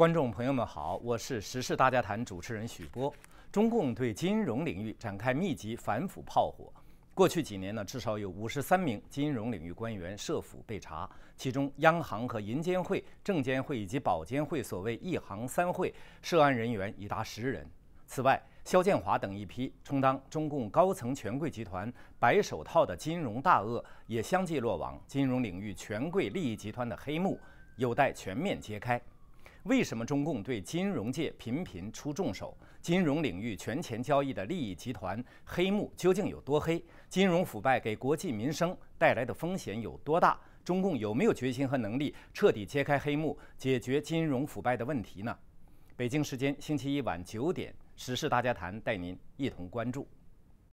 观众朋友们好，我是时事大家谈主持人许波。中共对金融领域展开密集反腐炮火，过去几年呢，至少有五十三名金融领域官员涉腐被查，其中央行和银监会、证监会以及保监会所谓“一行三会”涉案人员已达十人。此外，肖建华等一批充当中共高层权贵集团白手套的金融大鳄也相继落网，金融领域权贵利益集团的黑幕有待全面揭开。为什么中共对金融界频频出重手？金融领域权钱交易的利益集团黑幕究竟有多黑？金融腐败给国计民生带来的风险有多大？中共有没有决心和能力彻底揭开黑幕，解决金融腐败的问题呢？北京时间星期一晚九点，《时事大家谈》带您一同关注。